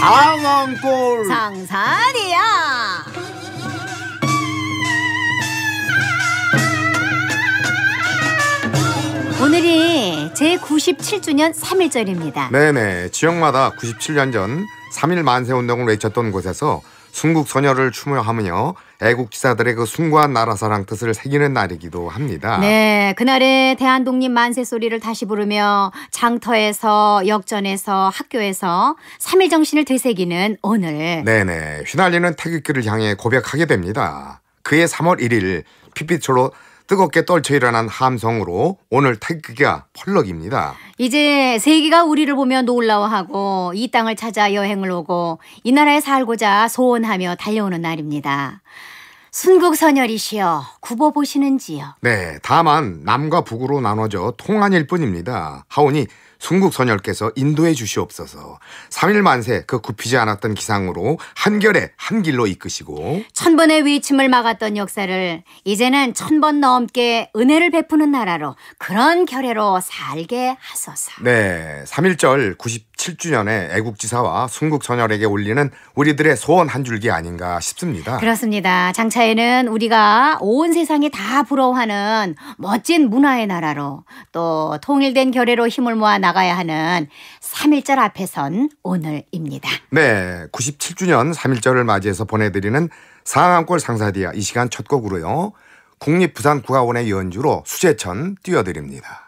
상황골 상산이야 오늘이 제 97주년 3일절입니다 네네 지역마다 97년 전 3일 만세 운동을 외쳤던 곳에서 순국 선열을 추모하며 애국지사들의 그 숭고한 나라사랑 뜻을 새기는 날이기도 합니다. 네, 그날에 대한독립 만세 소리를 다시 부르며 장터에서 역전에서 학교에서 3일 정신을 되새기는 오늘. 네네, 휘날리는 태극기를 향해 고백하게 됩니다. 그해 3월 1일 피피초로 뜨겁게 떨쳐 일어난 함성으로 오늘 태극기가 펄럭입니다. 이제 세계가 우리를 보며 놀라워하고 이 땅을 찾아 여행을 오고 이 나라에 살고자 소원하며 달려오는 날입니다. 순국선열이시여 굽어 보시는지요? 네, 다만 남과 북으로 나눠져 통한일 뿐입니다. 하오니 순국선열께서 인도해 주시옵소서 3일 만세 그 굽히지 않았던 기상으로 한결에 한길로 이끄시고 천번의 위침을 막았던 역사를 이제는 천번 넘게 은혜를 베푸는 나라로 그런 결혜로 살게 하소서 네 3일절 90 7주년의 애국지사와 순국선열에게 올리는 우리들의 소원 한 줄기 아닌가 싶습니다. 그렇습니다. 장차에는 우리가 온 세상이 다 부러워하는 멋진 문화의 나라로 또 통일된 결의로 힘을 모아 나가야 하는 3.1절 앞에선 오늘입니다. 네. 97주년 3.1절을 맞이해서 보내드리는 상암골 상사디아 이 시간 첫 곡으로요. 국립부산국악원의 연주로 수제천 띄워드립니다.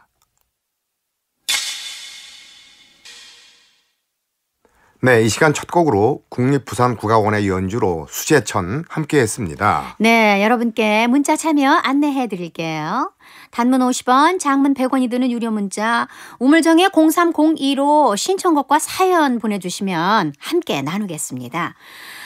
네, 이 시간 첫 곡으로 국립부산국악원의 연주로 수재천 함께 했습니다. 네, 여러분께 문자 참여 안내해 드릴게요. 단문 50원, 장문 100원이 드는 유료 문자 우물정의 0302로 신청곡과 사연 보내주시면 함께 나누겠습니다.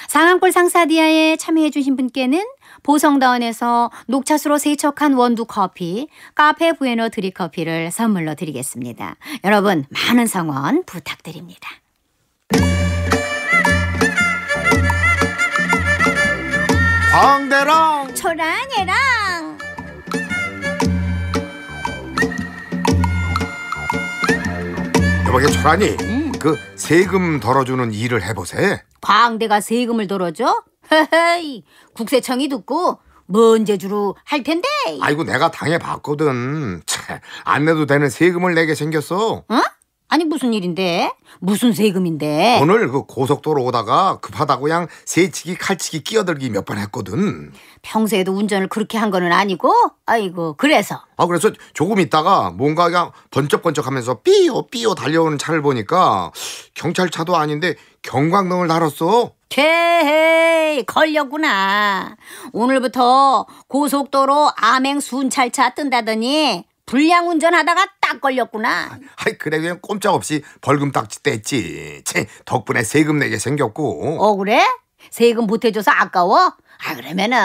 상암골 상사디아에 참여해 주신 분께는 보성다원에서 녹차수로 세척한 원두 커피, 카페 부에노 드립 커피를 선물로 드리겠습니다. 여러분 많은 성원 부탁드립니다. 광대랑 초랑애랑 여보게 초란이 음. 그 세금 덜어주는 일을 해보세 광대가 세금을 덜어줘? 헤헤이 국세청이 듣고 뭔 재주로 할 텐데 아이고 내가 당해봤거든 안 내도 되는 세금을 내게 생겼어 응? 어? 아니 무슨 일인데? 무슨 세금인데? 오늘 그 고속도로 오다가 급하다고 양세치기 칼치기 끼어들기 몇 번 했거든. 평소에도 운전을 그렇게 한 거는 아니고, 아이고 그래서. 아 그래서 조금 있다가 뭔가 그냥 번쩍번쩍하면서 삐요 삐요 달려오는 차를 보니까 경찰차도 아닌데 경광등을 달았어. 헤이 걸렸구나. 오늘부터 고속도로 암행 순찰차 뜬다더니 불량 운전하다가 딱 걸렸구나. 아이 그래 그냥 꼼짝없이 벌금 딱지 뗐지. 채 덕분에 세금 내게 생겼고. 어 그래? 세금 보태줘서 아까워? 아 그러면은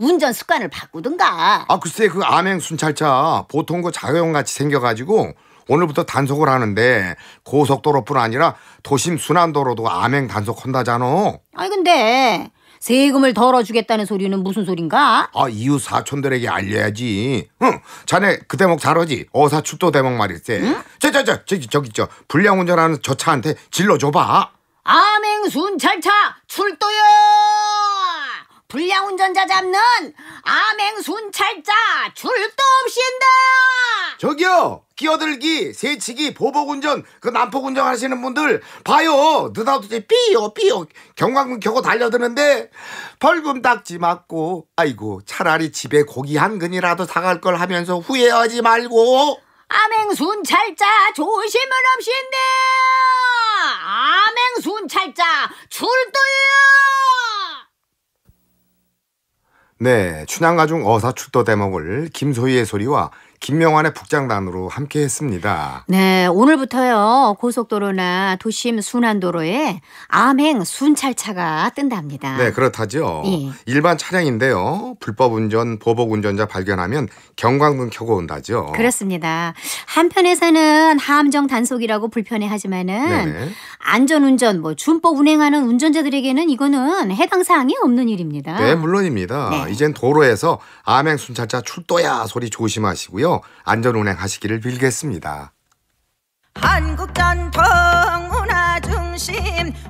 운전 습관을 바꾸든가. 아 글쎄 그 암행 순찰차 보통 그 자가용 같이 생겨가지고 오늘부터 단속을 하는데 고속도로뿐 아니라 도심 순환도로도 암행 단속한다잖아. 아이 근데 세금을 덜어주겠다는 소리는 무슨 소린가? 아 이웃 사촌들에게 알려야지. 응, 자네 그 대목 잘하지. 어사출도 대목 말일세. 응? 저저저 저기 저기 저 불량 운전하는 저 차한테 질러줘봐. 아맹 순찰차 출도요. 불량 운전자 잡는 암행 순찰자 출도 없인데 저기요 끼어들기 새치기 보복운전 그 난폭운전 하시는 분들 봐요 느닷없이 삐요 삐요 경광문 켜고 달려드는데 벌금 딱지 맞고 아이고 차라리 집에 고기 한 근이라도 사갈 걸 하면서 후회하지 말고 암행 순찰자 조심은 없인데 암행 순찰자 출두요. 네, 춘향가중 어사출도 대목을 김소희의 소리와 김명환의 북장단으로 함께 했습니다. 네, 오늘부터요. 고속도로나 도심 순환도로에 암행 순찰차가 뜬답니다. 네, 그렇다죠. 예. 일반 차량인데요. 불법 운전, 보복 운전자 발견하면 경광등 켜고 온다죠. 그렇습니다. 한편에서는 함정 단속이라고 불편해 하지만은 안전 운전 뭐 준법 운행하는 운전자들에게는 이거는 해당 사항이 없는 일입니다. 네, 물론입니다. 네. 이젠 도로에서 암행 순찰차 출도야 소리 조심하시고요. 드고요 안전 운행하시기를 빌겠습니다. 한국 전통 문화 중심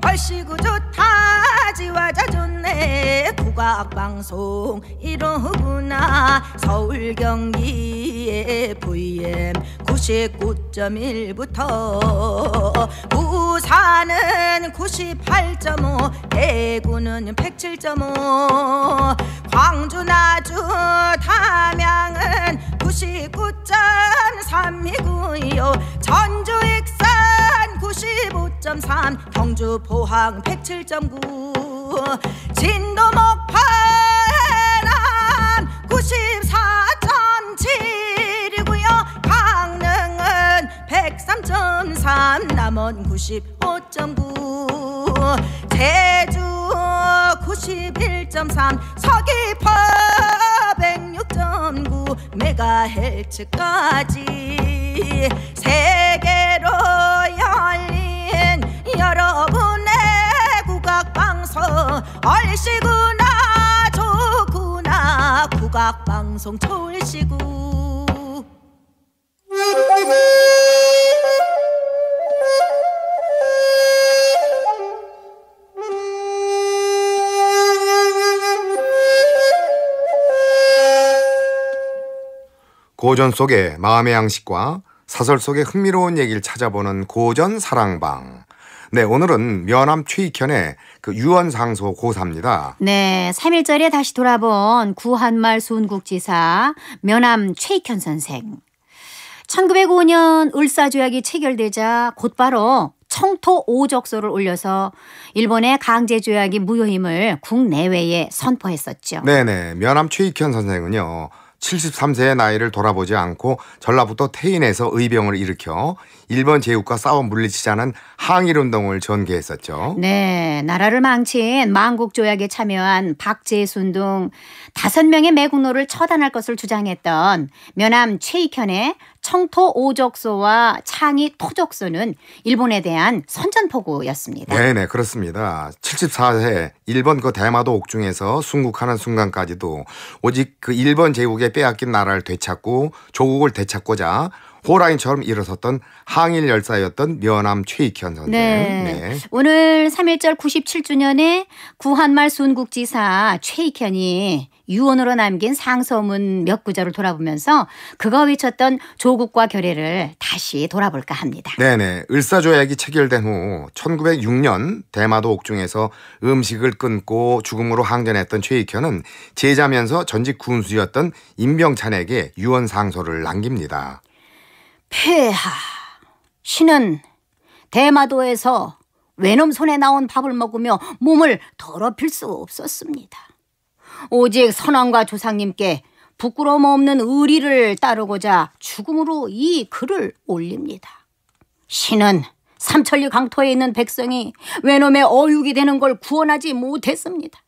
얼씨구 좋다 지와자 좋네 국악방송 이러구나 서울 경기에 VM 99.1부터 부산은 98.5 대구는 107.5 광주 나주 담양은 99.3이고요 전주 익산 95.3 경주 포항 107.9 진도 목파 93 남원 95.9 제주 91.3 서귀포 106.9 메가헬츠까지 세계로 열린 여러분의 국악방송 얼씨구나 좋구나 국악방송 초 졸시구 고전 속의 마음의 양식과 사설 속의 흥미로운 얘기를 찾아보는 고전 사랑방. 네, 오늘은 면암 최익현의 그 유언상소 고사입니다. 네, 3일절에 다시 돌아본 구한말 순국지사 면암 최익현 선생. 1905년 을사조약이 체결되자 곧바로 청토 오적소를 올려서 일본의 강제 조약이 무효임을 국내외에 선포했었죠. 네네. 면함 최익현 선생은요. 73세의 나이를 돌아보지 않고 전라북도 태인에서 의병을 일으켜 일본 제국과 싸워 물리치자는 항일운동을 전개했었죠. 네, 나라를 망친 망국 조약에 참여한 박재순 등 다섯 명의 매국노를 처단할 것을 주장했던 면함 최익현의 청토 오적소와 창이 토적소는 일본에 대한 선전포고였습니다. 네네 네, 그렇습니다. 74회 일본 그 대마도 옥중에서 순국하는 순간까지도 오직 그 일본 제국에 빼앗긴 나라를 되찾고 조국을 되찾고자 호랑이처럼 일어섰던 항일 열사였던 면암 최익현 선생. 네. 네. 오늘 3.1절 97주년에 구한말 순국지사 최익현이 유언으로 남긴 상소문 몇 구절을 돌아보면서 그가 외쳤던 조국과 결의를 다시 돌아볼까 합니다. 네네. 을사조약이 체결된 후 1906년 대마도 옥중에서 음식을 끊고 죽음으로 항전했던 최익현은 제자면서 전직 군수였던 임병찬에게 유언 상소를 남깁니다. 폐하. 신은 대마도에서 외놈 손에 나온 밥을 먹으며 몸을 더럽힐 수 없었습니다. 오직 선왕과 조상님께 부끄러움 없는 의리를 따르고자 죽음으로 이 글을 올립니다. 신은 삼천리 강토에 있는 백성이 외놈의 어육이 되는 걸 구원하지 못했습니다.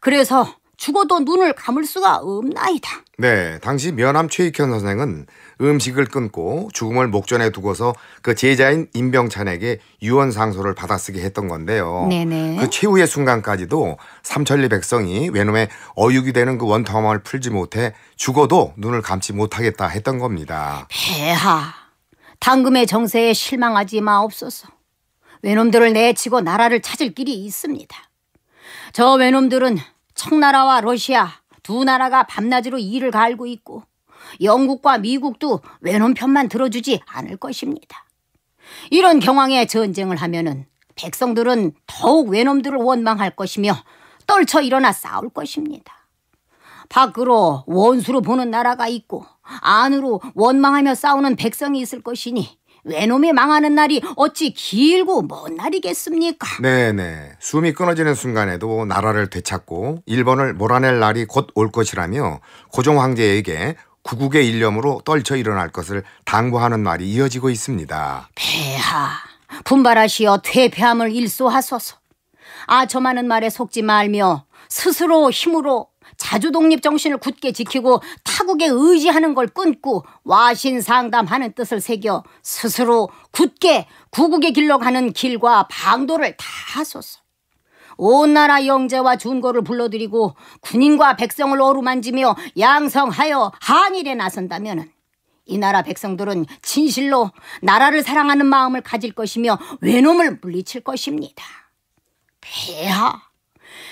그래서 죽어도 눈을 감을 수가 없나이다. 네, 당시 면암 최익현 선생은 음식을 끊고 죽음을 목전에 두고서 그 제자인 임병찬에게 유언 상소를 받아쓰게 했던 건데요. 네네. 그 최후의 순간까지도 삼천리 백성이 외놈의 어육이 되는 그 원통함을 풀지 못해 죽어도 눈을 감지 못하겠다 했던 겁니다. 폐하, 당금의 정세에 실망하지 마옵소서. 외놈들을 내치고 나라를 찾을 길이 있습니다. 저 외놈들은 청나라와 러시아 두 나라가 밤낮으로 이를 갈고 있고 영국과 미국도 외놈 편만 들어주지 않을 것입니다. 이런 경황에 전쟁을 하면은 백성들은 더욱 외놈들을 원망할 것이며 떨쳐 일어나 싸울 것입니다. 밖으로 원수로 보는 나라가 있고 안으로 원망하며 싸우는 백성이 있을 것이니 외놈이 망하는 날이 어찌 길고 먼 날이겠습니까? 네네. 숨이 끊어지는 순간에도 나라를 되찾고 일본을 몰아낼 날이 곧 올 것이라며 고종 황제에게 구국의 일념으로 떨쳐 일어날 것을 당부하는 말이 이어지고 있습니다. 폐하, 분발하시어 퇴폐함을 일소하소서. 아첨하는 말에 속지 말며 스스로 힘으로 자주 독립 정신을 굳게 지키고 타국에 의지하는 걸 끊고 와신 상담하는 뜻을 새겨 스스로 굳게 구국의 길로 가는 길과 방도를 다 하소서. 온 나라 영재와 준거를 불러들이고 군인과 백성을 어루만지며 양성하여 항일에 나선다면이 나라 백성들은 진실로 나라를 사랑하는 마음을 가질 것이며 외놈을 물리칠 것입니다. 폐하,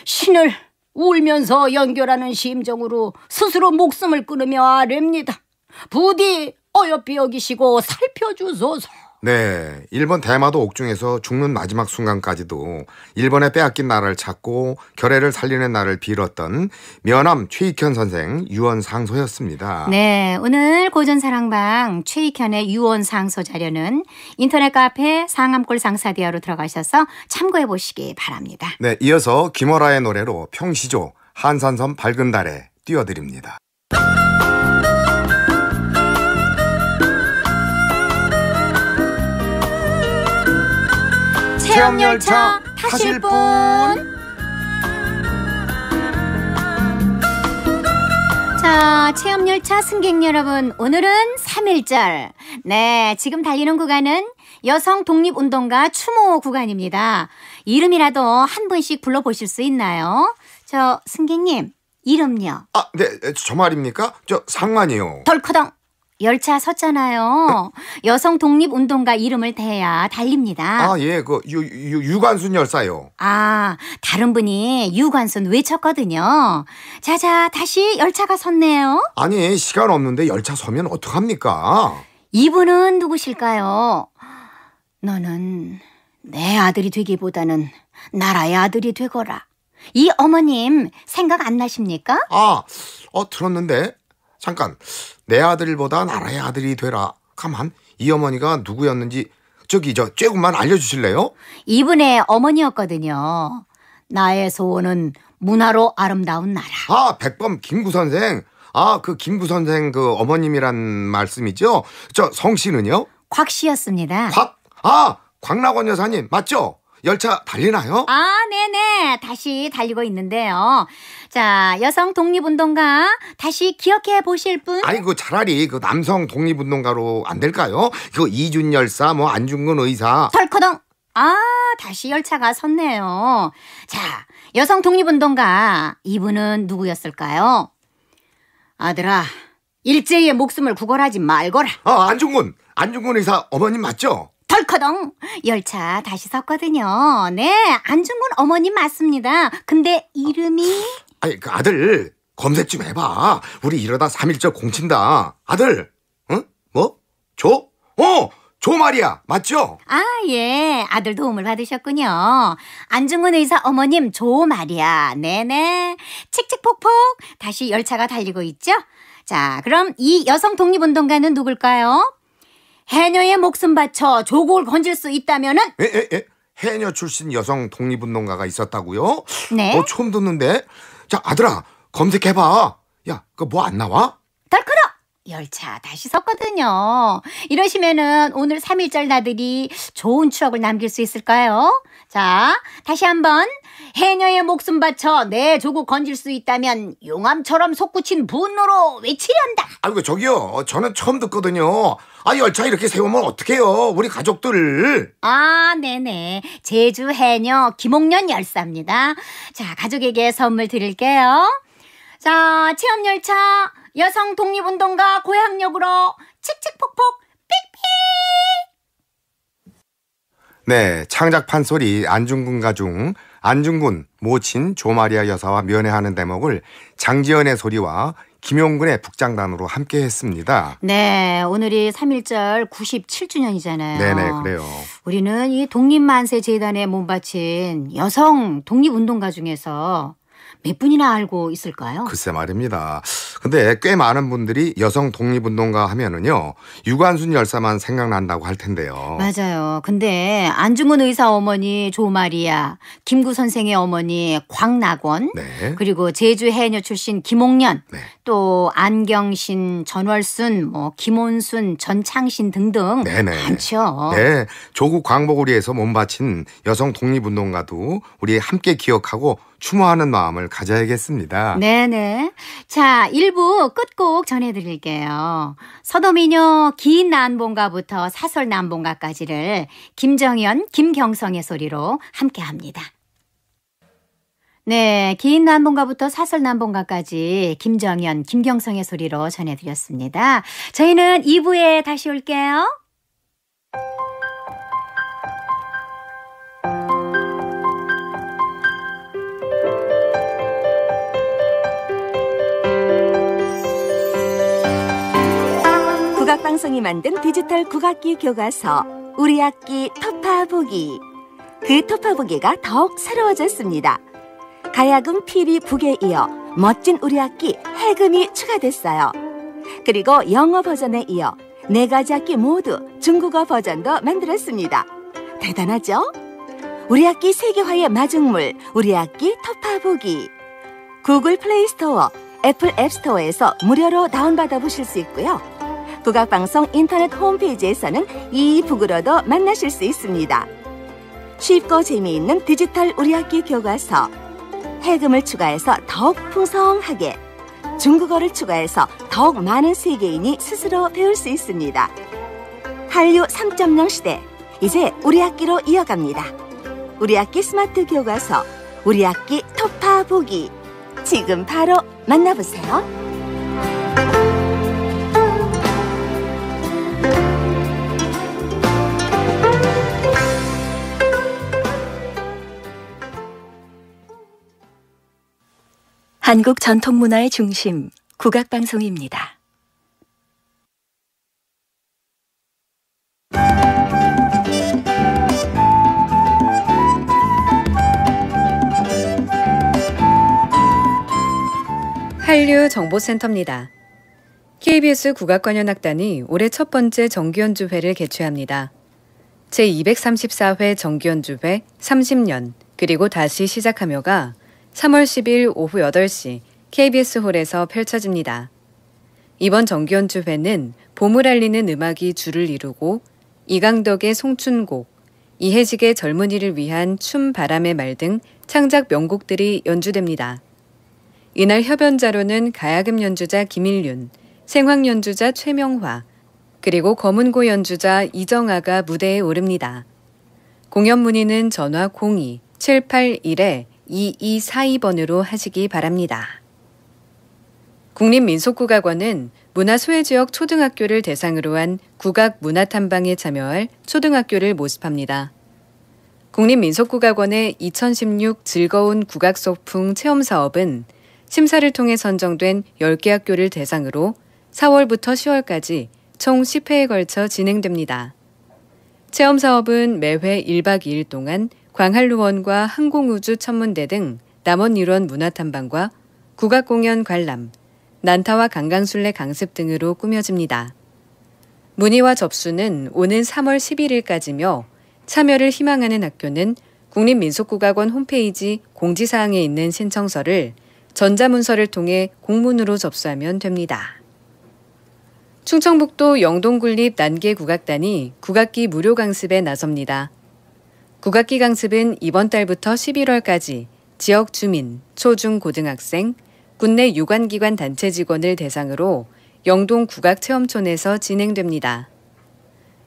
신을 울면서 연결하는 심정으로 스스로 목숨을 끊으며 아랩니다. 부디 어여삐 여기시고 살펴주소서. 네. 일본 대마도 옥중에서 죽는 마지막 순간까지도 일본에 빼앗긴 나라를 찾고 결애를 살리는 나를 빌었던 면암 최익현 선생 유언상소였습니다. 네. 오늘 고전사랑방 최익현의 유언상소 자료는 인터넷 카페 상암골 상사대화로 들어가셔서 참고해 보시기 바랍니다. 네. 이어서 김월아의 노래로 평시조 한산섬 밝은 달에 띄워드립니다. 체험열차 타실 분 자, 체험열차 승객 여러분, 오늘은 3일절. 네, 지금 달리는 구간은 여성 독립운동가 추모 구간입니다. 이름이라도 한 분씩 불러보실 수 있나요? 저, 승객님, 이름요. 아, 네, 저 말입니까? 저 상만이요. 덜커덩. 열차 섰잖아요. 여성 독립 운동가 이름을 대야 달립니다. 아, 예. 그 유, 유, 유관순 열사요. 아, 다른 분이 유관순 외쳤거든요. 자자, 다시 열차가 섰네요. 아니, 시간 없는데 열차 서면 어떡합니까? 이분은 누구실까요? 너는 내 아들이 되기보다는 나라의 아들이 되거라. 이 어머님 생각 안 나십니까? 아, 어 들었는데 잠깐 내 아들보다 나라의 아들이 되라. 가만 이 어머니가 누구였는지 저기 저 쬐고만 알려주실래요? 이분의 어머니였거든요. 나의 소원은 문화로 아름다운 나라. 아 백범 김구 선생. 아 그 김구 선생 그 어머님이란 말씀이죠? 저 성씨는요? 곽 씨였습니다. 곽? 아 곽락원 여사님 맞죠? 열차 달리나요? 아, 네네. 다시 달리고 있는데요. 자, 여성 독립운동가 다시 기억해 보실 분? 아이고, 그 차라리 그 남성 독립운동가로 안 될까요? 그 이준 열사, 뭐 안중근 의사. 털커덩! 아, 다시 열차가 섰네요. 자, 여성 독립운동가 이분은 누구였을까요? 아들아, 일제의 목숨을 구걸하지 말거라. 아, 안중근! 안중근 의사 어머님 맞죠? 덜커덩 열차 다시 섰거든요. 네, 안중근 어머님 맞습니다. 근데 이름이 아니 그 아들 검색 좀 해봐. 우리 이러다 3일째 공친다. 아들, 응? 뭐? 조? 어, 조 말이야. 맞죠? 아, 예. 아들 도움을 받으셨군요. 안중근 의사 어머님 조 말이야. 네네. 칙칙폭폭 다시 열차가 달리고 있죠? 자, 그럼 이 여성 독립운동가는 누굴까요? 해녀의 목숨 바쳐 조국을 건질 수 있다면은 에, 에, 에? 해녀 출신 여성 독립운동가가 있었다고요? 네. 어, 처음 듣는데. 자, 아들아, 검색해봐. 야, 그뭐안 나와? 덜크러! 열차 다시 섰거든요. 이러시면은 오늘 3일절 나들이 좋은 추억을 남길 수 있을까요? 자, 다시 한번 해녀의 목숨 바쳐 내 조국 건질 수 있다면 용암처럼 솟구친 분노로 외치련다. 아이고 저기요, 저는 처음 듣거든요. 아 열차 이렇게 세우면 어떡해요, 우리 가족들. 아, 네네. 제주 해녀 김옥년 열사입니다. 자, 가족에게 선물 드릴게요. 자, 체험 열차 여성 독립운동가 고향역으로 칙칙폭폭 삑삑. 네, 창작 판소리 안중근 가중 안중근 모친 조마리아 여사와 면회하는 대목을 장지연의 소리와 김용근의 북장단으로 함께 했습니다. 네, 오늘이 3.1절 97주년이잖아요. 네네, 그래요. 우리는 이 독립만세재단에 몸바친 여성 독립운동가 중에서 몇 분이나 알고 있을까요? 글쎄 말입니다. 근데 꽤 많은 분들이 여성 독립운동가 하면은요 유관순 열사만 생각난다고 할 텐데요. 맞아요. 근데 안중근 의사 어머니 조마리아, 김구 선생의 어머니 광낙원, 네. 그리고 제주 해녀 출신 김옥년, 네. 또 안경신, 전월순, 뭐 김온순, 전창신 등등 네네. 많죠. 네, 조국 광복을위해서 몸바친 여성 독립운동가도 우리 함께 기억하고 추모하는 마음을 가져야겠습니다. 네네. 자, 1부 끝곡 전해드릴게요. 서도미녀 긴 난봉가부터 사설 난봉가까지를 김정현, 김경성의 소리로 함께합니다. 네, 긴난봉가부터 사설 난봉가까지 김정현, 김경성의 소리로 전해드렸습니다. 저희는 2부에 다시 올게요. 국악방송이 만든 디지털 국악기 교과서 우리 악기 토파보기 그 토파보기가 더욱 새로워졌습니다. 가야금 피리 북에 이어 멋진 우리 악기 해금이 추가됐어요. 그리고 영어 버전에 이어 네 가지 악기 모두 중국어 버전도 만들었습니다. 대단하죠? 우리 악기 세계화의 마중물, 우리 악기 터파보기. 구글 플레이 스토어, 애플 앱 스토어에서 무료로 다운받아 보실 수 있고요. 북악방송 인터넷 홈페이지에서는 이 북으로도 만나실 수 있습니다. 쉽고 재미있는 디지털 우리 악기 교과서 해금을 추가해서 더욱 풍성하게 중국어를 추가해서 더욱 많은 세계인이 스스로 배울 수 있습니다. 한류 3.0 시대 이제 우리 학기로 이어갑니다. 우리 학기 스마트 교과서 우리 학기 토파 보기 지금 바로 만나보세요. 한국 전통문화의 중심, 국악방송입니다. 한류 정보센터입니다. KBS 국악관현악단이 올해 첫 번째 정기연주회를 개최합니다. 제234회 정기연주회 30년 그리고 다시 시작하며가 3월 10일 오후 8시 KBS 홀에서 펼쳐집니다. 이번 정기연주회는 봄을 알리는 음악이 줄을 이루고 이강덕의 송춘곡, 이혜식의 젊은이를 위한 춤 바람의 말 등 창작 명곡들이 연주됩니다. 이날 협연자로는 가야금 연주자 김일륜, 생황 연주자 최명화, 그리고 검은고 연주자 이정아가 무대에 오릅니다. 공연 문의는 전화 02-781에 2242번으로 하시기 바랍니다. 국립민속국악원은 문화소외지역 초등학교를 대상으로 한 국악 문화탐방에 참여할 초등학교를 모집합니다. 국립민속국악원의 2016 즐거운 국악소풍 체험사업은 심사를 통해 선정된 10개 학교를 대상으로 4월부터 10월까지 총 10회에 걸쳐 진행됩니다. 체험사업은 매회 1박 2일 동안 광한루원과 항공우주천문대 등남원유원 문화탐방과 국악공연 관람, 난타와 강강술래 강습 등으로 꾸며집니다. 문의와 접수는 오는 3월 11일까지며 참여를 희망하는 학교는 국립민속국악원 홈페이지 공지사항에 있는 신청서를 전자문서를 통해 공문으로 접수하면 됩니다. 충청북도 영동군립 난개국악단이 국악기 무료 강습에 나섭니다. 국악기 강습은 이번 달부터 11월까지 지역 주민, 초중고등학생, 군내 유관기관 단체 직원을 대상으로 영동 국악체험촌에서 진행됩니다.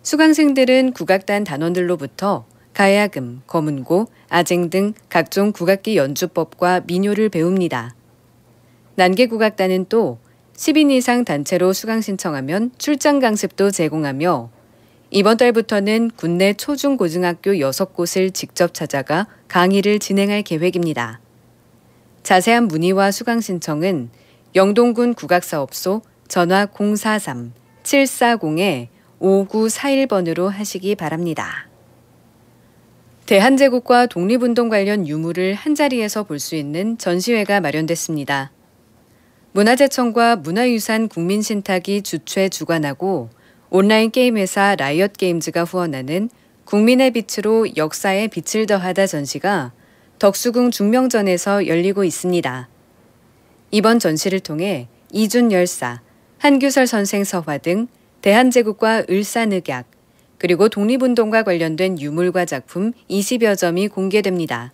수강생들은 국악단 단원들로부터 가야금, 거문고, 아쟁 등 각종 국악기 연주법과 민요를 배웁니다. 난개국악단은 또 10인 이상 단체로 수강 신청하면 출장 강습도 제공하며 이번 달부터는 국내 초중고등학교 6곳을 직접 찾아가 강의를 진행할 계획입니다. 자세한 문의와 수강 신청은 영동군 국악사업소 전화 043-740-5941번으로 하시기 바랍니다. 대한제국과 독립운동 관련 유물을 한자리에서 볼 수 있는 전시회가 마련됐습니다. 문화재청과 문화유산 국민신탁이 주최 주관하고 온라인 게임 회사 라이엇 게임즈가 후원하는 국민의 빛으로 역사에 빛을 더하다 전시가 덕수궁 중명전에서 열리고 있습니다. 이번 전시를 통해 이준 열사, 한규설 선생 서화 등 대한제국과 을사늑약, 그리고 독립운동과 관련된 유물과 작품 20여 점이 공개됩니다.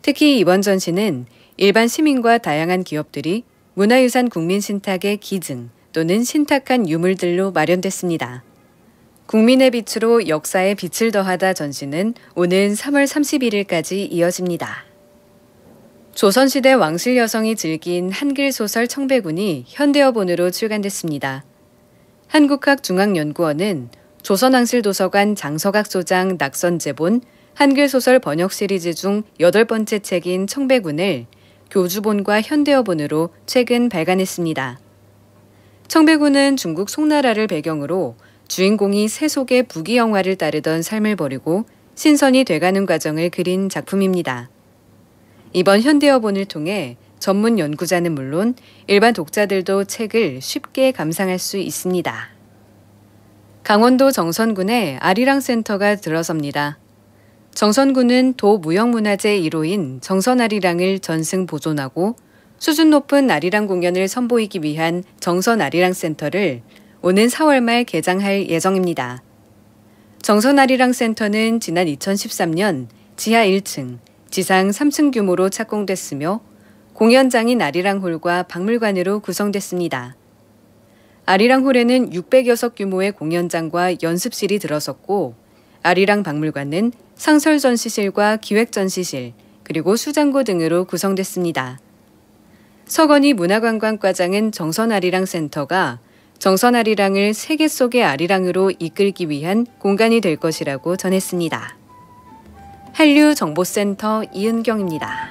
특히 이번 전시는 일반 시민과 다양한 기업들이 문화유산 국민 신탁의 기증, 또는 신탁한 유물들로 마련됐습니다. 국민의 빛으로 역사의 빛을 더하다 전시는 오는 3월 31일까지 이어집니다. 조선시대 왕실 여성이 즐긴 한글 소설 청백운이 현대어본으로 출간됐습니다. 한국학중앙연구원은 조선왕실도서관 장서각 소장 낙선제본 한글 소설 번역 시리즈 중 여덟 번째 책인 청백운을 교주본과 현대어본으로 최근 발간했습니다. 청배구는 중국 송나라를 배경으로 주인공이 새 속의 부귀 영화를 따르던 삶을 버리고 신선이 돼가는 과정을 그린 작품입니다. 이번 현대어본을 통해 전문 연구자는 물론 일반 독자들도 책을 쉽게 감상할 수 있습니다. 강원도 정선군의 아리랑 센터가 들어섭니다. 정선군은 도무형문화재 1호인 정선아리랑을 전승 보존하고 수준 높은 아리랑 공연을 선보이기 위한 정선 아리랑 센터를 오는 4월 말 개장할 예정입니다. 정선 아리랑 센터는 지난 2013년 지하 1층, 지상 3층 규모로 착공됐으며 공연장인 아리랑 홀과 박물관으로 구성됐습니다. 아리랑 홀에는 600여석 규모의 공연장과 연습실이 들어섰고 아리랑 박물관은 상설 전시실과 기획 전시실 그리고 수장고 등으로 구성됐습니다. 서건이 문화관광과장은 정선아리랑 센터가 정선아리랑을 세계 속의 아리랑으로 이끌기 위한 공간이 될 것이라고 전했습니다. 한류정보센터 이은경입니다.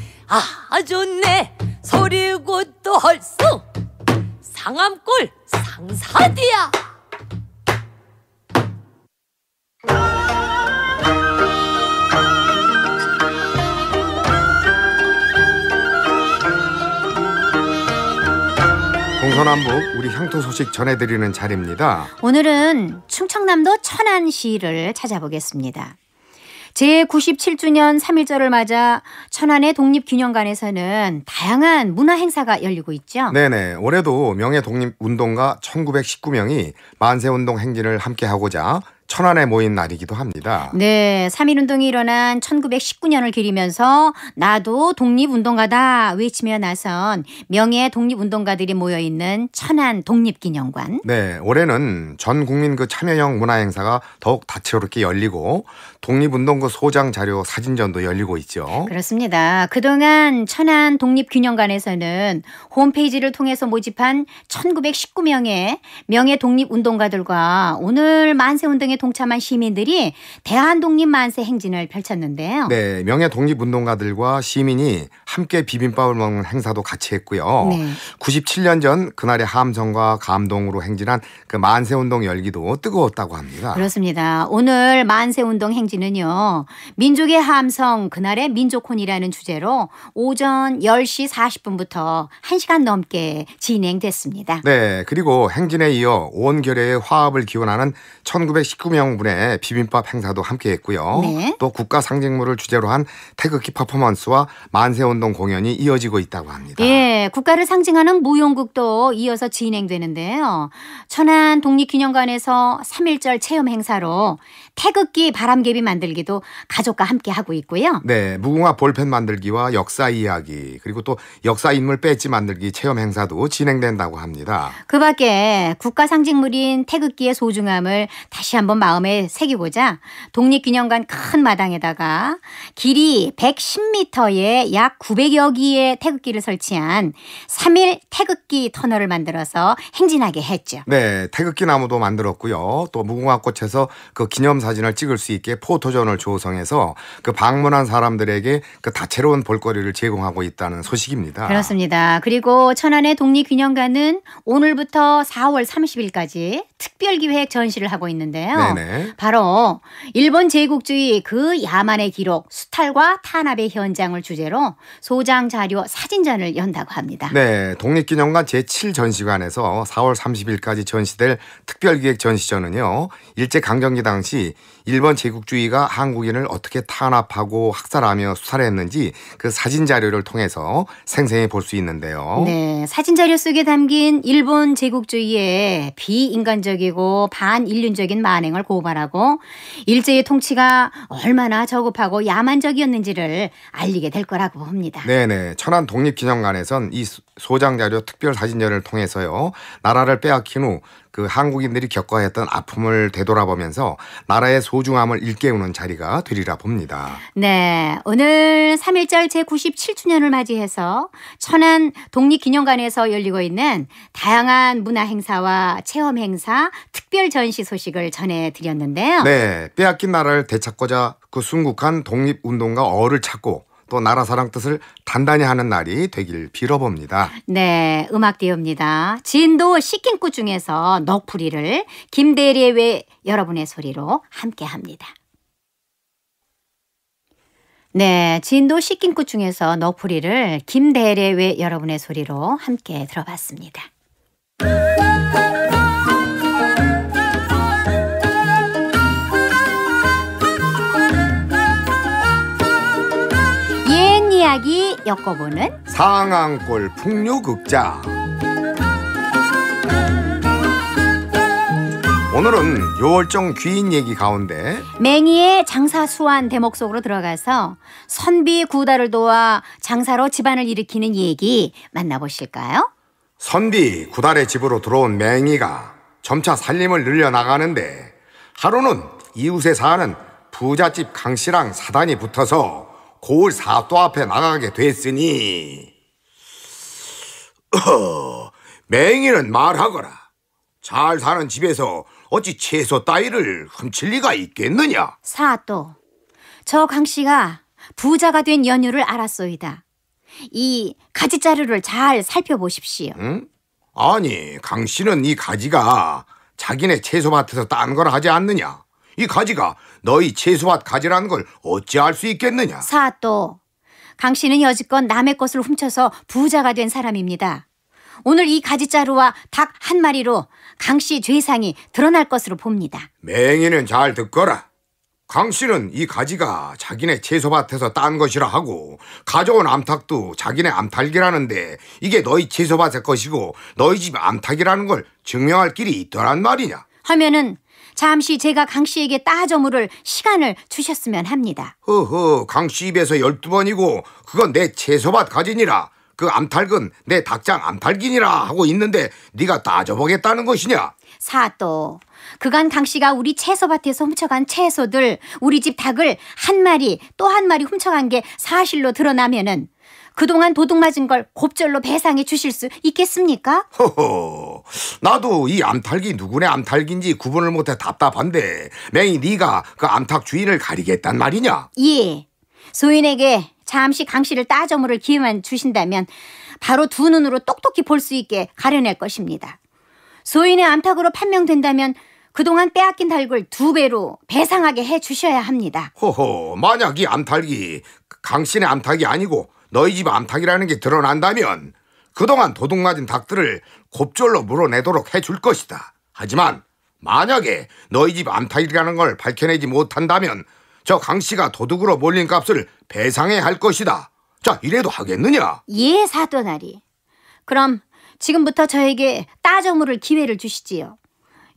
아 좋네 소리고 또 헐수 상암골 상사디야 동서남북 우리 향토 소식 전해드리는 자리입니다. 오늘은 충청남도 천안시를 찾아보겠습니다. 제97주년 3.1절을 맞아 천안의 독립기념관에서는 다양한 문화 행사가 열리고 있죠. 네네. 올해도 명예 독립운동가 1919명이 만세운동 행진을 함께 하고자 천안에 모인 날이기도 합니다. 네, 3.1 운동이 일어난 1919년을 기리면서 나도 독립운동가다 외치며 나선 명예 독립운동가들이 모여있는 천안 독립기념관. 네, 올해는 전 국민 그 참여형 문화행사가 더욱 다채롭게 열리고 독립운동구 소장 자료 사진전도 열리고 있죠. 그렇습니다. 그동안 천안 독립균형관에서는 홈페이지를 통해서 모집한 1919명의 명예 독립운동가들과 오늘 만세운동에 동참한 시민들이 대한독립만세 행진을 펼쳤는데요. 네. 명예 독립운동가들과 시민이 함께 비빔밥을 먹는 행사도 같이 했고요. 네. 97년 전 그날의 함성과 감동으로 행진한 그 만세운동 열기도 뜨거웠다고 합니다. 그렇습니다. 오늘 만세운동 행진 시상은요 민족의 함성, 그날의 민족혼이라는 주제로 오전 10시 40분부터 1시간 넘게 진행됐습니다. 네, 그리고 행진에 이어 온결의 화합을 기원하는 1919명분의 비빔밥 행사도 함께 했고요. 네. 또 국가 상징물을 주제로 한 태극기 퍼포먼스와 만세운동 공연이 이어지고 있다고 합니다. 예, 국가를 상징하는 무용극도 이어서 진행되는데요. 천안 독립기념관에서 3.1절 체험 행사로 태극기 바람개비 텔레 만들기도 가족과 함께 하고 있고요. 네, 무궁화 볼펜 만들기와 역사 이야기 그리고 또 역사 인물 배지 만들기 체험 행사도 진행된다고 합니다. 그밖에 국가 상징물인 태극기의 소중함을 다시 한번 마음에 새기고자 독립기념관 큰 마당에다가 길이 110m에 약 900여 기의 태극기를 설치한 3일 태극기 터널을 만들어서 행진하게 했죠. 네, 태극기 나무도 만들었고요. 또 무궁화 꽃에서 그 기념 사진을 찍을 수 있게 포 포토전을조성해서그 방문한 사람들에게 그 다채로운 볼거리를 제공하고 있다는 소식입니다. 그렇습니다. 그리고 천안의 독립기념관은 오늘부터 4월 30일까지 특별 기획 전시를 하고 있는데요. 네네. 바로 일본 제국주의 그 야만의 기록 수탈과 탄압의 현장을 주제로 소장 자료 사진전을 연다고 합니다. 네, 독립기념관 제7전시관에서 4월 30일까지 전시될 특별기획 전시전은요. 일제강점기 당시 일본 제국주의가 한국인을 어떻게 탄압하고 학살하며 수사를 했는지 그 사진 자료를 통해서 생생히 볼 수 있는데요. 네, 사진 자료 속에 담긴 일본 제국주의의 비인간적이고 반인륜적인 만행을 고발하고 일제의 통치가 얼마나 저급하고 야만적이었는지를 알리게 될 거라고 봅니다. 네, 네. 천안 독립기념관에선 이 소장 자료 특별 사진전을 통해서요. 나라를 빼앗긴 후그 한국인들이 겪어야 했던 아픔을 되돌아보면서 나라의 소중함을 일깨우는 자리가 되리라 봅니다. 네. 오늘 3.1절 제97주년을 맞이해서 천안 독립기념관에서 열리고 있는 다양한 문화 행사와 체험 행사, 특별 전시 소식을 전해드렸는데요. 네. 빼앗긴 나라를 되찾고자 그 순국한 독립운동가 어를 찾고 또 나라 사랑 뜻을 단단히 하는 날이 되길 빌어봅니다. 네, 음악 띄웁니다. 진도 시킨꾸 중에서 넋풀이를 김대리의 왜 여러분의 소리로 함께합니다. 네, 진도 시킨꾸 중에서 너풀이를 김대래의 여러분의 소리로 함께 들어봤습니다. 이야기 엮어보는 상황골 풍류극장 오늘은 요월정 귀인 얘기 가운데 맹이의 장사 수완 대목 속으로 들어가서 선비 구다를 도와 장사로 집안을 일으키는 얘기 만나보실까요? 선비 구달의 집으로 들어온 맹이가 점차 살림을 늘려나가는데 하루는 이웃에 사는 부잣집 강씨랑 사단이 붙어서 고을 사또 앞에 나가게 됐으니 어, 맹인은 말하거라. 잘 사는 집에서 어찌 채소 따위를 훔칠 리가 있겠느냐? 사또, 저 강씨가 부자가 된 연유를 알았소이다. 이 가지 자루를 잘 살펴보십시오. 응? 아니, 강씨는 이 가지가 자기네 채소마트에서 딴 걸 하지 않느냐? 이 가지가 너희 채소밭 가지라는 걸어찌알 수 있겠느냐? 사또, 강 씨는 여지껏 남의 것을 훔쳐서 부자가 된 사람입니다. 오늘 이 가지자루와 닭 한 마리로 강 씨 죄상이 드러날 것으로 봅니다. 맹인은 잘 듣거라. 강 씨는 이 가지가 자기네 채소밭에서 딴 것이라 하고 가져온 암탉도 자기네 암탉이라는데 이게 너희 채소밭의 것이고 너희 집 암탉이라는 걸 증명할 길이 있더란 말이냐. 하면은 잠시 제가 강 씨에게 따져 물을 시간을 주셨으면 합니다. 허허, 강 씨 입에서 열두 번이고 그건 내 채소밭 가지니라. 그 암탈근 내 닭장 암탈긴이라 하고 있는데 네가 따져보겠다는 것이냐? 사또 그간 강 씨가 우리 채소밭에서 훔쳐간 채소들 우리 집 닭을 한 마리 또 한 마리 훔쳐간 게 사실로 드러나면은 그동안 도둑맞은 걸 곱절로 배상해 주실 수 있겠습니까? 허허, 나도 이 암탉이 누구네 암탉인지 구분을 못해 답답한데 맹이 네가 그 암탉 주인을 가리겠단 말이냐? 예, 소인에게 잠시 강 씨를 따져물을 기회만 주신다면 바로 두 눈으로 똑똑히 볼 수 있게 가려낼 것입니다. 소인의 암탉으로 판명된다면 그동안 빼앗긴 닭을 두 배로 배상하게 해 주셔야 합니다. 허허, 만약 이 암탉이 강신의 암탉이 아니고 너희 집 암탉이라는 게 드러난다면 그동안 도둑맞은 닭들을 곱절로 물어내도록 해줄 것이다. 하지만 만약에 너희 집 암탉이라는 걸 밝혀내지 못한다면 저 강씨가 도둑으로 몰린 값을 배상해야 할 것이다. 자, 이래도 하겠느냐? 예, 사도나리 그럼 지금부터 저에게 따져물을 기회를 주시지요.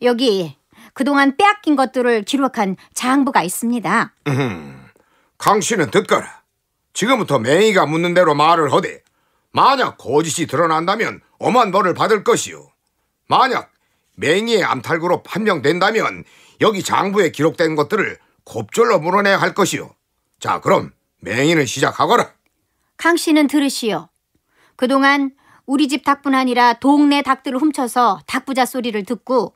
여기 그동안 빼앗긴 것들을 기록한 장부가 있습니다. 음, 강씨는 듣거라. 지금부터 맹이가 묻는 대로 말을 하되 만약 거짓이 드러난다면 엄한 벌을 받을 것이오 만약 맹이의 암탈구로 판명된다면 여기 장부에 기록된 것들을 곱절로 물어내야 할것이오자 그럼 맹이는 시작하거라. 강 씨는 들으시오. 그동안 우리 집 닭뿐 아니라 동네 닭들을 훔쳐서 닭부자 소리를 듣고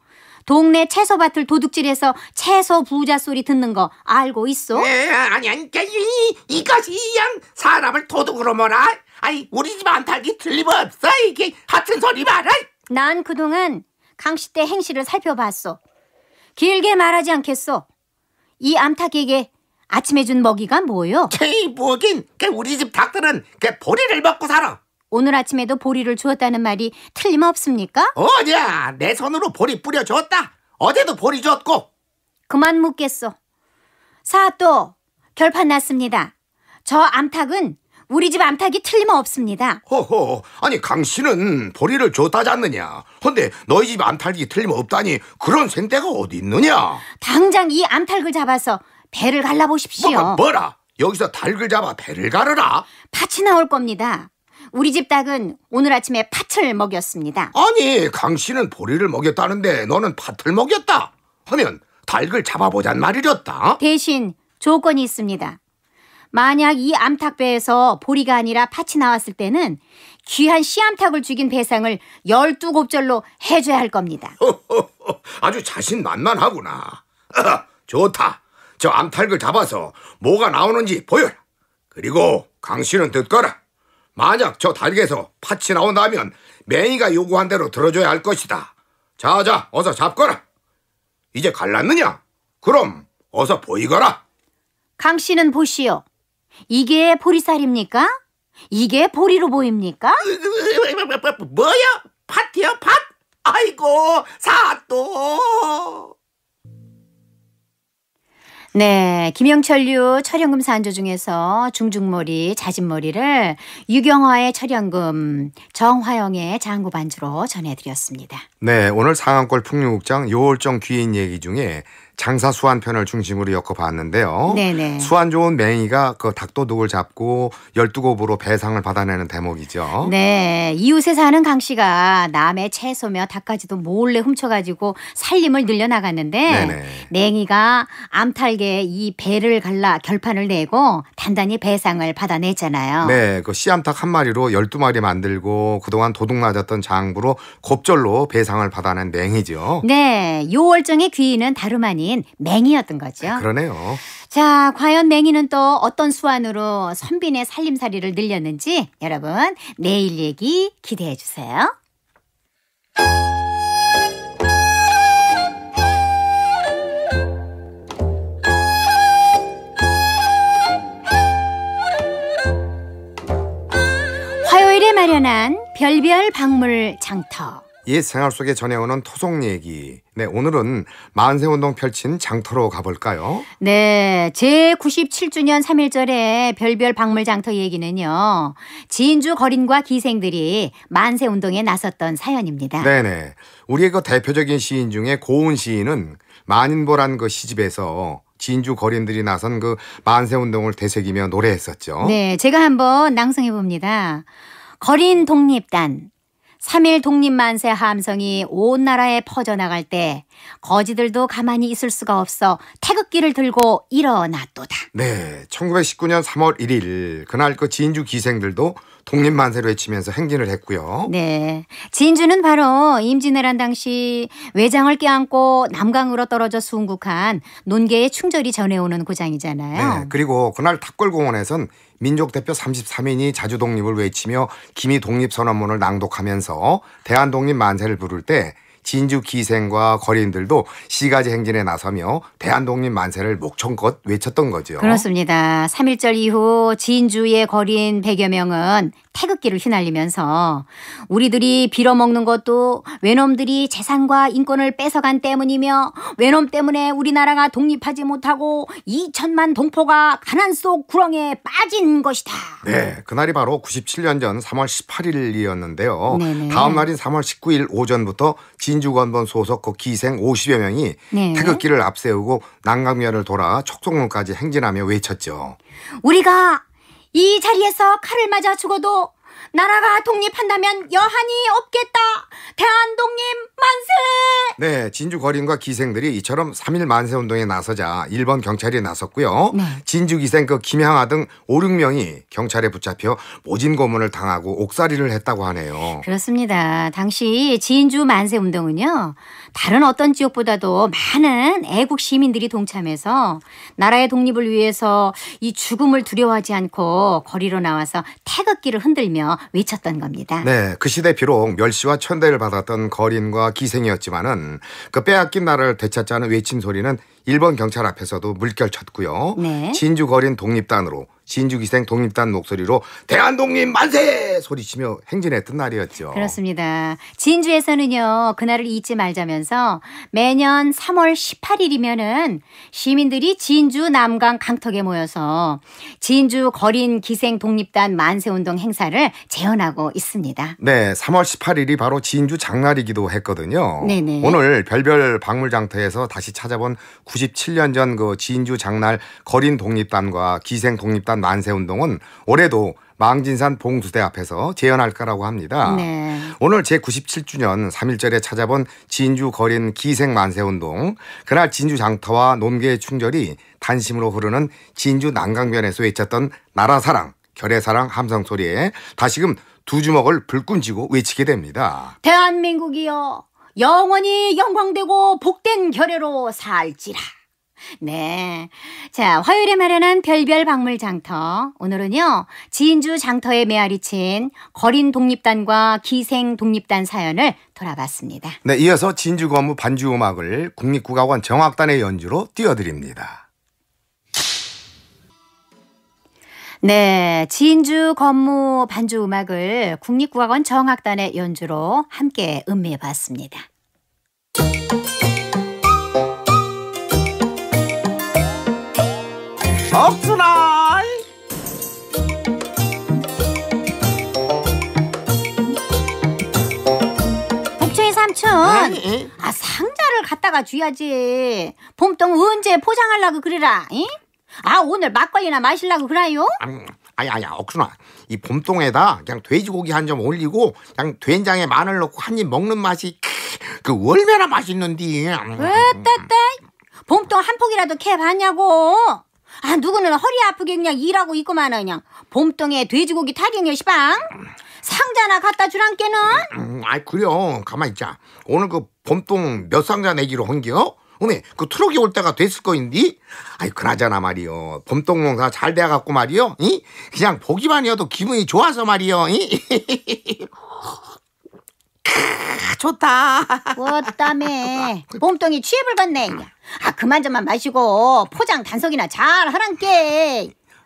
동네 채소밭을 도둑질해서 채소 부자 소리 듣는 거 알고 있어? 예, 아니 아니 그러니까 이, 이것이 양 사람을 도둑으로 몰아 아니 우리 집안팎이 틀림없어 이게 같은 소리 말아 난 그동안 강 씨 때 행실을 살펴봤어 길게 말하지 않겠어 이 암탉에게 아침에 준 먹이가 뭐요? 제이 그 뭐인그 우리 집 닭들은 그 보리를 먹고 살아 오늘 아침에도 보리를 주었다는 말이 틀림없습니까? 어냐 내 손으로 보리 뿌려줬다 어제도 보리 줬고 그만 묻겠소 사또 결판 났습니다 저 암탉은 우리 집 암탉이 틀림없습니다 허허 아니 강씨는 보리를 줬다지 느냐 헌데 너희 집 암탉이 틀림없다니 그런 생대가 어디 있느냐 당장 이 암탉을 잡아서 배를 갈라보십시오 뭐, 뭐라 여기서 닭을 잡아 배를 가르라 밭이 나올 겁니다 우리 집 닭은 오늘 아침에 팥을 먹였습니다. 아니 강 씨는 보리를 먹였다는데 너는 팥을 먹였다 하면 닭을 잡아보잔 말이었다 대신 조건이 있습니다. 만약 이 암탉배에서 보리가 아니라 팥이 나왔을 때는 귀한 씨암탉을 죽인 배상을 열두 곱절로 해줘야 할 겁니다. 아주 자신 만만하구나. 좋다. 저 암탉을 잡아서 뭐가 나오는지 보여라. 그리고 강 씨는 듣거라. 만약 저달개에서 팥이 나온다면 맹이가 요구한 대로 들어줘야 할 것이다. 자자 어서 잡거라. 이제 갈랐느냐? 그럼 어서 보이거라. 강 씨는 보시오. 이게 보리살입니까? 이게 보리로 보입니까? 뭐야? 팥이야 팥? 아이고 사또 네, 김영철류 철연금 산조 중에서 중중머리, 자진머리를 유경화의 철연금, 정화영의 장구 반주로 전해드렸습니다. 네, 오늘 상암골 풍류극장 요월정 귀인 얘기 중에 장사 수완편을 중심으로 엮어봤는데요. 네네. 수완 좋은 맹이가 그 닭도둑을 잡고 열두곱으로 배상을 받아내는 대목이죠. 네. 이웃에 사는 강 씨가 남의 채소며 닭까지도 몰래 훔쳐가지고 살림을 늘려나갔는데 맹이가 암탈게 이 배를 갈라 결판을 내고 단단히 배상을 받아냈잖아요. 네. 그 씨암탉 한 마리로 열두 마리 만들고 그동안 도둑 맞았던 장부로 곱절로 배상을 받아낸 맹이죠. 네. 요월정의 귀인은 다름 아닌 맹인 맹이였던 거죠. 아, 그러네요. 자, 과연 맹이는 또 어떤 수완으로 선빈의 살림살이를 늘렸는지 여러분 내일 얘기 기대해 주세요. 화요일에 마련한 별별 박물 장터. 옛 생활 속에 전해오는 토속 얘기. 네, 오늘은 만세 운동 펼친 장터로 가볼까요? 네, 제 97주년 3일절에 별별 박물 장터 얘기는요. 진주 거린과 기생들이 만세 운동에 나섰던 사연입니다. 네네. 우리의 그 대표적인 시인 중에 고은 시인은 만인보란 그 시집에서 진주 거린들이 나선 그 만세 운동을 되새기며 노래했었죠. 네, 제가 한번 낭송해 봅니다. 거린 독립단 3일 독립만세 함성이 온 나라에 퍼져나갈 때 거지들도 가만히 있을 수가 없어 태극기를 들고 일어났도다. 네, 1919년 3월 1일 그날 그 진주 기생들도 독립만세로 외치면서 행진을 했고요. 네. 진주는 바로 임진왜란 당시 외장을 껴안고 남강으로 떨어져 순국한 논계의 충절이 전해오는 고장이잖아요. 네. 그리고 그날 탑골공원에선 민족 대표 33인이 자주 독립을 외치며 기미 독립 선언문을 낭독하면서 대한 독립 만세를 부를 때 진주 기생과 거리인들도 시가지 행진에 나서며 대한독립 만세를 목청껏 외쳤던 거죠. 그렇습니다. 3.1절 이후 진주의 거리인 100여 명은 태극기를 휘날리면서 우리들이 빌어먹는 것도 외놈들이 재산과 인권을 뺏어간 때문이며 외놈 때문에 우리나라가 독립하지 못하고 2천만 동포가 가난 속 구렁에 빠진 것이다. 네, 그날이 바로 97년 전 3월 18일이었는데요. 네네. 다음 날인 3월 19일 오전부터 진주 민주건번 소속 그 기생 50여 명이 네. 태극기를 앞세우고 난강면을 돌아 촉송문까지 행진하며 외쳤죠. 우리가 이 자리에서 칼을 맞아 죽어도 나라가 독립한다면 여한이 없겠다. 대한 독립 만세! 네, 진주 거린과 기생들이 이처럼 3일 만세 운동에 나서자 일본 경찰이 나섰고요. 네. 진주 기생 그 김향아 등 5, 6명이 경찰에 붙잡혀 모진 고문을 당하고 옥살이를 했다고 하네요. 그렇습니다. 당시 진주 만세 운동은요. 다른 어떤 지역보다도 많은 애국 시민들이 동참해서 나라의 독립을 위해서 이 죽음을 두려워하지 않고 거리로 나와서 태극기를 흔들며 외쳤던 겁니다. 네, 그 시대 비록 멸시와 천대를 받았던 거린과 기생이었지만은 그 빼앗긴 나라를 되찾자는 외친 소리는 일본 경찰 앞에서도 물결쳤고요. 네. 진주 거린 독립단으로 진주기생 독립단 목소리로 대한독립 만세 소리치며 행진했던 날이었죠. 그렇습니다. 진주에서는요 그날을 잊지 말자면서 매년 3월 18일이면은 시민들이 진주 남강 강턱에 모여서 진주 거린 기생 독립단 만세 운동 행사를 재현하고 있습니다. 네, 3월 18일이 바로 진주 장날이기도 했거든요. 네네. 오늘 별별 박물장터에서 다시 찾아본 97년 전 그 진주 장날 거린 독립단과 기생 독립단 만세 운동은 올해도 망진산 봉수대 앞에서 재현할거라고 합니다. 네. 오늘 제97주년 3일절에 찾아본 진주 거린 기생 만세 운동 그날 진주 장터와 논계의 충절이 단심으로 흐르는 진주 난강변에서 외쳤던 나라 사랑 결의 사랑 함성 소리에 다시금 두 주먹을 불끈 쥐고 외치게 됩니다. 대한민국이요 영원히 영광되고 복된 결례로 살지라. 네. 자, 화요일에 마련한 별별 박물 장터. 오늘은요, 진주 장터의 메아리친 거린 독립단과 기생 독립단 사연을 돌아봤습니다. 네, 이어서 진주 거무 반주 음악을 국립국악원 정악단의 연주로 띄워드립니다. 네, 진주 건무 반주 음악을 국립국악원 정악단의 연주로 함께 음미해 봤습니다. 적순아 북촌이 삼촌 네, 네. 아 상자를 갖다가 줘야지 봄동 언제 포장하려고 그러라 잉? 아 오늘 막걸리나 마실라고 그래요? 아니 아니야 억순아 이 봄동에다 그냥 돼지고기 한 점 올리고 그냥 된장에 마늘 넣고 한 입 먹는 맛이 그 얼마나 맛있는디 으따따 음. 봄동 한 폭이라도 캐봤냐고아 누구는 허리 아프게 그냥 일하고 있구만은 그냥 봄동에 돼지고기 타령이 시방 상자나 갖다 주란께는 음, 음, 아이 그래요 가만 있자 오늘 그 봄동 몇 상자 내기로 헌겨 오메 그 트럭이 올 때가 됐을 거인디? 아이 그나저나 말이요 봄동 농사 잘 돼갖고 말이요 이? 그냥 보기만이어도 기분이 좋아서 말이요 이? 좋다 왔다며 봄동이 취업을 갔네 아 그만 좀만 마시고 포장 단속이나 잘 하란께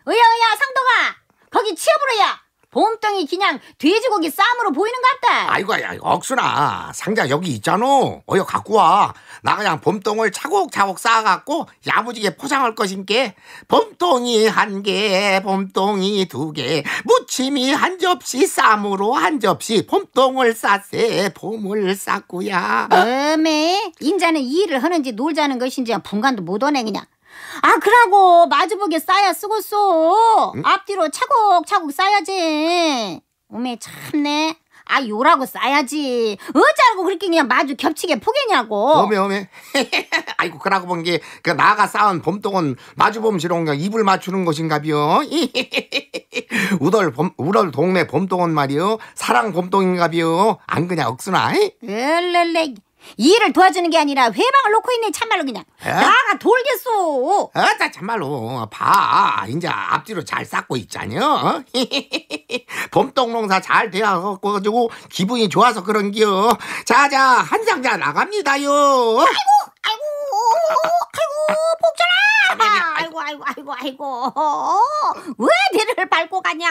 으야으야 상도가 거기 취업으로야 봄덩이 그냥 돼지고기 쌈으로 보이는 것 같다. 아이고, 아 억순아. 상자 여기 있잖아. 어여 갖고 와. 나 그냥 봄덩을 차곡차곡 쌓아갖고 야무지게 포장할 것인게. 봄덩이 한 개, 봄덩이 두 개, 무침이 한 접시 쌈으로 한 접시 봄덩을 쌌세, 봄을 쌌구야. 어메, 인자는 일을 하는지 놀자는 것인지 분간도 못 오네 그냥. 아 그러고 마주보게 싸야 쓰고 쏘. 응? 앞뒤로 차곡차곡 싸야지. 오메 참네. 아 요라고 싸야지. 어쩌라고 그렇게 그냥 마주 겹치게 포개냐고. 어메 어메. 아이고 그러고 본 게 그 나가 쌓은 봄동은 마주 봄시롱 그냥 입을 맞추는 것인가비요. 우덜 봄, 우덜 동네 봄동은 말이요. 사랑 봄동인가비요. 안 그냥 억수나. 엘렐레. 일을 도와주는 게 아니라 회방을 놓고 있네 참말로 그냥 에? 나가 돌겠소 아따 어, 참말로 봐 이제 앞뒤로 잘 쌓고 있잖여 어? 봄동농사 잘 되어가지고 기분이 좋아서 그런겨 자자 한 상자 나갑니다요 아이고 아이고 아이고 복전아 아이고 아이고 아이고 아이고 어, 왜 내를 밟고 가냐?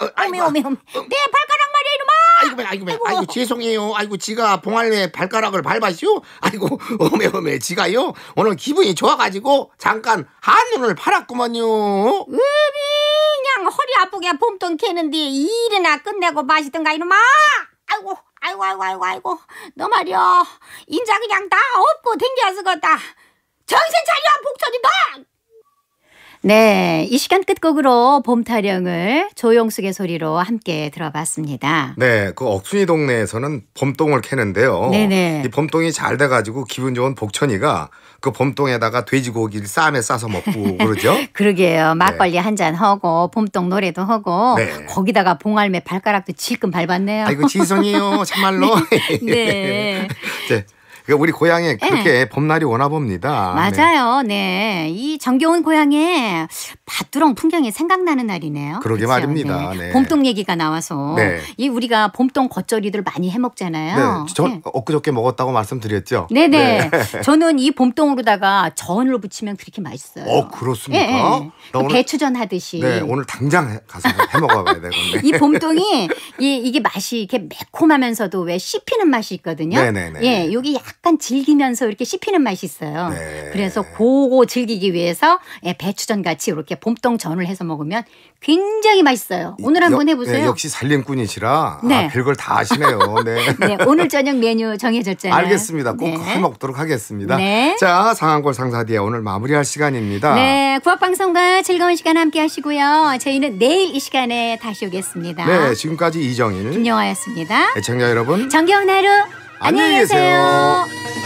어메 어메 어메 내 발가락 말이야 이놈아. 아이고 아이고 아이고, 아이고 죄송해요. 아이고 지가 봉할매 발가락을 밟았슈. 아이고 어메 어메 지가요 오늘 기분이 좋아가지고 잠깐 한눈을 팔았구만요. 으리 그냥 허리 아프게 봄돈 캐는데 일이나 끝내고 마시던가 이놈아. 아이고 아이고 아이고 아이고 너말이야 인자 그냥 다없고 댕겨서 걷다. 정신 차려 복천이가 네, 이 시간 끝곡으로 봄 타령을 조용숙의 소리로 함께 들어봤습니다. 네, 그 억순이 동네에서는 봄동을 캐는데요. 네네. 이 봄동이 잘 돼가지고 기분 좋은 복천이가 그 봄동에다가 돼지고기를 쌈에 싸서 먹고 그러죠. 그러게요. 막걸리 네. 한잔 하고 봄동 노래도 하고 네. 거기다가 봉알매 발가락도 질끈 밟았네요. 아이고 지성이요참말로 네. 네. 네. 그 우리 고향에 예. 그렇게 봄날이 오나 봅니다. 맞아요. 네. 네. 이 정겨운 고향에 밭두렁 풍경이 생각나는 날이네요. 그러게 그렇죠? 말입니다. 네. 네. 봄동 얘기가 나와서 네. 이 우리가 봄동 겉절이들 많이 해 먹잖아요. 네. 저 네. 엊그저께 먹었다고 말씀드렸죠. 네네. 저는 이 봄동으로다가 전을 부치면 그렇게 맛있어요. 어 그렇습니까? 예, 예. 그 배추전 하듯이. 네 오늘 당장 가서 해 먹어봐야 되겠네. 이 봄동이 이, 이게 맛이 이렇게 매콤하면서도 왜 씹히는 맛이 있거든요. 네네네. 예, 여기 약. 약간 질기면서 이렇게 씹히는 맛이 있어요. 네. 그래서 고고 즐기기 위해서 예, 배추전 같이 이렇게 봄동전을 해서 먹으면 굉장히 맛있어요. 오늘 한번 해보세요. 네, 역시 살림꾼이시라 아, 네. 아, 별걸 다 아시네요. 네. 네. 오늘 저녁 메뉴 정해졌잖아요. 알겠습니다. 꼭 네. 먹도록 하겠습니다. 네. 자 상한골 상사디에 오늘 마무리할 시간입니다. 네. 구합방송과 즐거운 시간 함께 하시고요. 저희는 내일 이 시간에 다시 오겠습니다. 네. 지금까지 이정일 김영화였습니다. 애청자 여러분 정겨운 하루 안녕히 계세요.